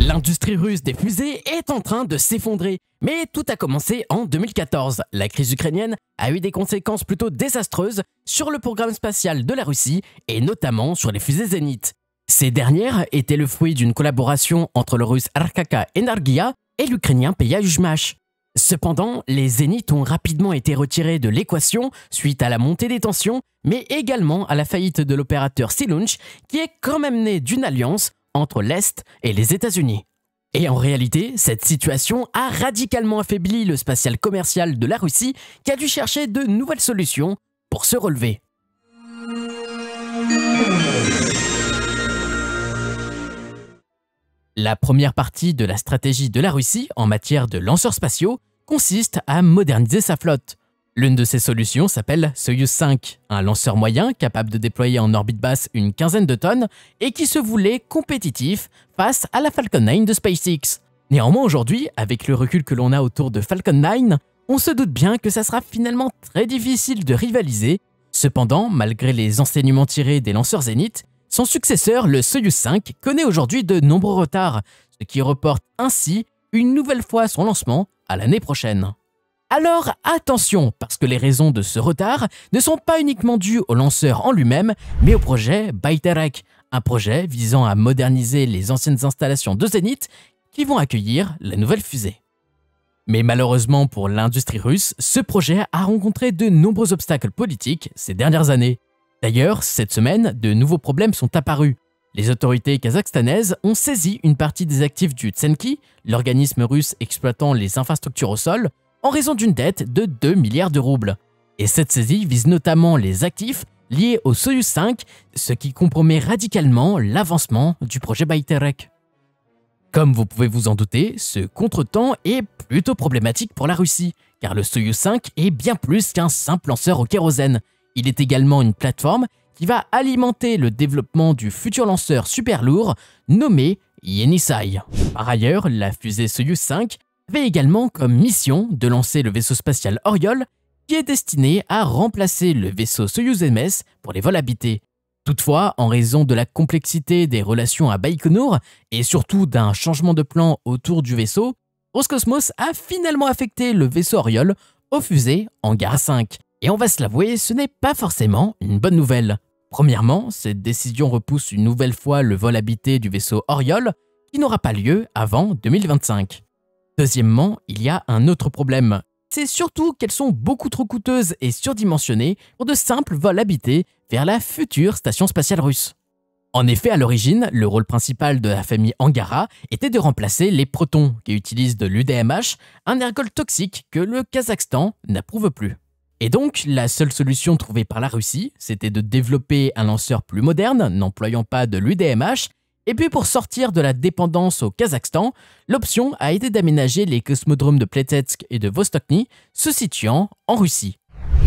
L'industrie russe des fusées est en train de s'effondrer, mais tout a commencé en 2014. La crise ukrainienne a eu des conséquences plutôt désastreuses sur le programme spatial de la Russie et notamment sur les fusées Zénith. Ces dernières étaient le fruit d'une collaboration entre le russe Arkaka Energia et l'ukrainien Peyajmash. Cependant, les Zénith ont rapidement été retirés de l'équation suite à la montée des tensions, mais également à la faillite de l'opérateur Silunch, qui est quand même né d'une alliance entre l'Est et les États-Unis. Et en réalité, cette situation a radicalement affaibli le spatial commercial de la Russie qui a dû chercher de nouvelles solutions pour se relever. La première partie de la stratégie de la Russie en matière de lanceurs spatiaux consiste à moderniser sa flotte. L'une de ces solutions s'appelle Soyuz 5, un lanceur moyen capable de déployer en orbite basse une quinzaine de tonnes et qui se voulait compétitif face à la Falcon 9 de SpaceX. Néanmoins aujourd'hui, avec le recul que l'on a autour de Falcon 9, on se doute bien que ça sera finalement très difficile de rivaliser. Cependant, malgré les enseignements tirés des lanceurs Zénith, son successeur, le Soyuz 5, connaît aujourd'hui de nombreux retards, ce qui reporte ainsi une nouvelle fois son lancement à l'année prochaine. Alors attention, parce que les raisons de ce retard ne sont pas uniquement dues au lanceur en lui-même, mais au projet Baiterek, un projet visant à moderniser les anciennes installations de Zénith qui vont accueillir la nouvelle fusée. Mais malheureusement pour l'industrie russe, ce projet a rencontré de nombreux obstacles politiques ces dernières années. D'ailleurs, cette semaine, de nouveaux problèmes sont apparus. Les autorités kazakhstanaises ont saisi une partie des actifs du Tsenki, l'organisme russe exploitant les infrastructures au sol, en raison d'une dette de 2 milliards de roubles. Et cette saisie vise notamment les actifs liés au Soyuz 5, ce qui compromet radicalement l'avancement du projet Baïterek. Comme vous pouvez vous en douter, ce contretemps est plutôt problématique pour la Russie, car le Soyuz 5 est bien plus qu'un simple lanceur au kérosène. Il est également une plateforme qui va alimenter le développement du futur lanceur super lourd nommé Yenisai. Par ailleurs, la fusée Soyuz 5 avait également comme mission de lancer le vaisseau spatial Oriole, qui est destiné à remplacer le vaisseau Soyuz MS pour les vols habités. Toutefois, en raison de la complexité des relations à Baïkonour et surtout d'un changement de plan autour du vaisseau, Roscosmos a finalement affecté le vaisseau Oriole aux fusées Gare 5. Et on va se l'avouer, ce n'est pas forcément une bonne nouvelle. Premièrement, cette décision repousse une nouvelle fois le vol habité du vaisseau Oriole, qui n'aura pas lieu avant 2025. Deuxièmement, il y a un autre problème. C'est surtout qu'elles sont beaucoup trop coûteuses et surdimensionnées pour de simples vols habités vers la future station spatiale russe. En effet, à l'origine, le rôle principal de la famille Angara était de remplacer les protons qui utilisent de l'UDMH, un ergol toxique que le Kazakhstan n'approuve plus. Et donc, la seule solution trouvée par la Russie, c'était de développer un lanceur plus moderne, n'employant pas de l'UDMH, et puis pour sortir de la dépendance au Kazakhstan, l'option a été d'aménager les cosmodromes de Pletetsk et de Vostokny se situant en Russie.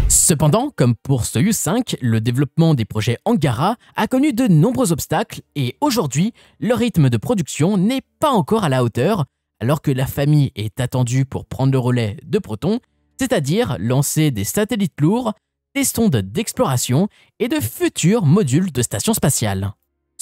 Cependant, comme pour Soyuz 5, le développement des projets Angara a connu de nombreux obstacles et aujourd'hui, le rythme de production n'est pas encore à la hauteur, alors que la famille est attendue pour prendre le relais de Proton, c'est-à-dire lancer des satellites lourds, des sondes d'exploration et de futurs modules de stations spatiales.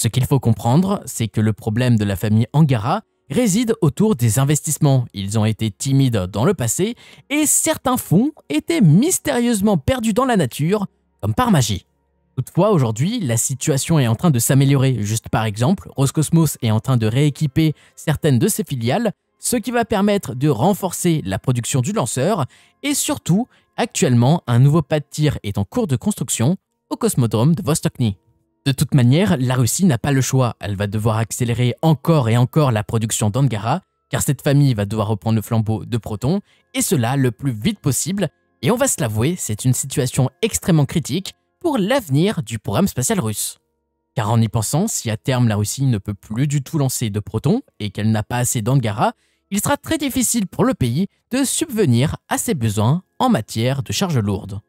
Ce qu'il faut comprendre, c'est que le problème de la famille Angara réside autour des investissements. Ils ont été timides dans le passé et certains fonds étaient mystérieusement perdus dans la nature, comme par magie. Toutefois, aujourd'hui, la situation est en train de s'améliorer. Juste par exemple, Roscosmos est en train de rééquiper certaines de ses filiales, ce qui va permettre de renforcer la production du lanceur et surtout, actuellement, un nouveau pas de tir est en cours de construction au cosmodrome de Vostokny. De toute manière, la Russie n'a pas le choix, elle va devoir accélérer encore et encore la production d'Angara, car cette famille va devoir reprendre le flambeau de Proton, et cela le plus vite possible, et on va se l'avouer, c'est une situation extrêmement critique pour l'avenir du programme spatial russe. Car en y pensant, si à terme la Russie ne peut plus du tout lancer de Proton et qu'elle n'a pas assez d'Angara, il sera très difficile pour le pays de subvenir à ses besoins en matière de charges lourdes.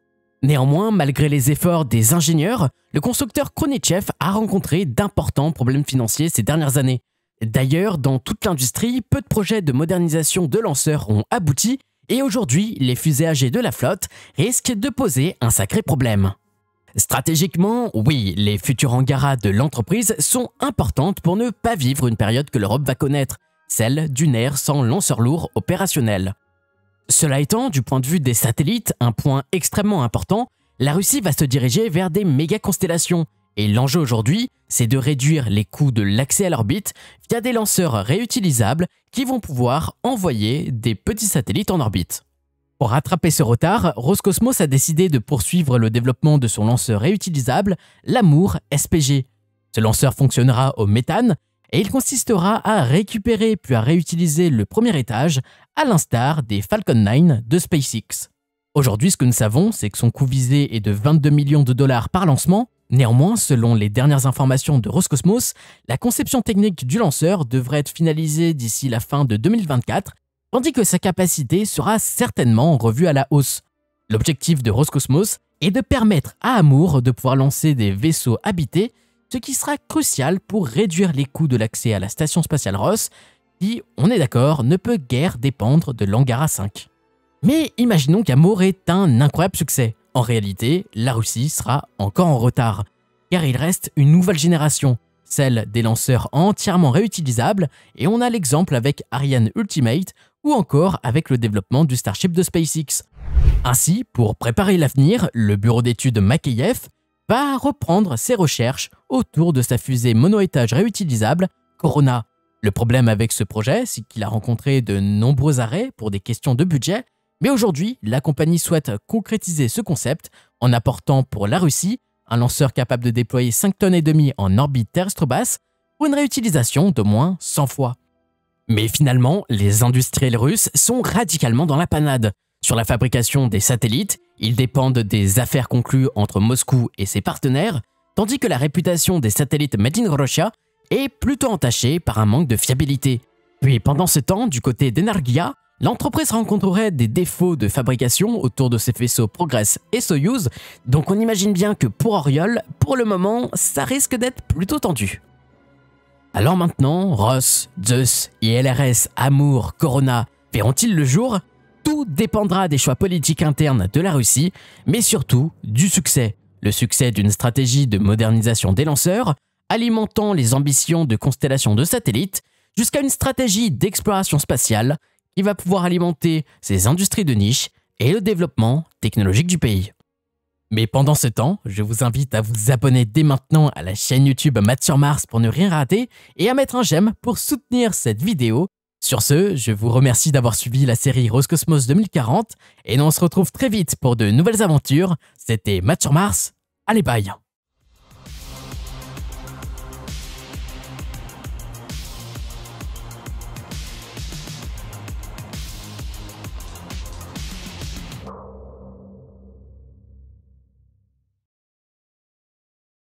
Néanmoins, malgré les efforts des ingénieurs, le constructeur Kronitchev a rencontré d'importants problèmes financiers ces dernières années. D'ailleurs, dans toute l'industrie, peu de projets de modernisation de lanceurs ont abouti, et aujourd'hui, les fusées âgées de la flotte risquent de poser un sacré problème. Stratégiquement, oui, les futurs hangars de l'entreprise sont importantes pour ne pas vivre une période que l'Europe va connaître, celle d'une ère sans lanceur lourd opérationnel. Cela étant, du point de vue des satellites, un point extrêmement important, la Russie va se diriger vers des méga-constellations, et l'enjeu aujourd'hui, c'est de réduire les coûts de l'accès à l'orbite via des lanceurs réutilisables qui vont pouvoir envoyer des petits satellites en orbite. Pour rattraper ce retard, Roscosmos a décidé de poursuivre le développement de son lanceur réutilisable, l'Amour SPG. Ce lanceur fonctionnera au méthane et il consistera à récupérer puis à réutiliser le premier étage, à l'instar des Falcon 9 de SpaceX. Aujourd'hui, ce que nous savons, c'est que son coût visé est de 22 millions de dollars par lancement. Néanmoins, selon les dernières informations de Roscosmos, la conception technique du lanceur devrait être finalisée d'ici la fin de 2024, tandis que sa capacité sera certainement revue à la hausse. L'objectif de Roscosmos est de permettre à Amour de pouvoir lancer des vaisseaux habités ce qui sera crucial pour réduire les coûts de l'accès à la station spatiale Ross, qui, on est d'accord, ne peut guère dépendre de l'Angara 5. Mais imaginons qu'Amour est un incroyable succès. En réalité, la Russie sera encore en retard, car il reste une nouvelle génération, celle des lanceurs entièrement réutilisables, et on a l'exemple avec Ariane Ultimate ou encore avec le développement du Starship de SpaceX. Ainsi, pour préparer l'avenir, le bureau d'études Makeyev va reprendre ses recherches autour de sa fusée monoétage réutilisable, Corona. Le problème avec ce projet, c'est qu'il a rencontré de nombreux arrêts pour des questions de budget, mais aujourd'hui, la compagnie souhaite concrétiser ce concept en apportant pour la Russie un lanceur capable de déployer 5 tonnes et demie en orbite terrestre basse pour une réutilisation d'au moins 100 fois. Mais finalement, les industriels russes sont radicalement dans la panade. Sur la fabrication des satellites, ils dépendent des affaires conclues entre Moscou et ses partenaires, tandis que la réputation des satellites Made in est plutôt entachée par un manque de fiabilité. Puis pendant ce temps, du côté d'Energia, l'entreprise rencontrerait des défauts de fabrication autour de ses faisceaux Progress et Soyuz, donc on imagine bien que pour Oriol, pour le moment, ça risque d'être plutôt tendu. Alors maintenant, Ross, Zeus et LRS Amour Corona verront-ils le jour dépendra des choix politiques internes de la Russie, mais surtout du succès. Le succès d'une stratégie de modernisation des lanceurs, alimentant les ambitions de constellations de satellites, jusqu'à une stratégie d'exploration spatiale qui va pouvoir alimenter ces industries de niche et le développement technologique du pays. Mais pendant ce temps, je vous invite à vous abonner dès maintenant à la chaîne YouTube Mat sur Mars pour ne rien rater et à mettre un j'aime pour soutenir cette vidéo sur ce, je vous remercie d'avoir suivi la série Rose Cosmos 2040 et on se retrouve très vite pour de nouvelles aventures. C'était Match sur Mars. Allez bye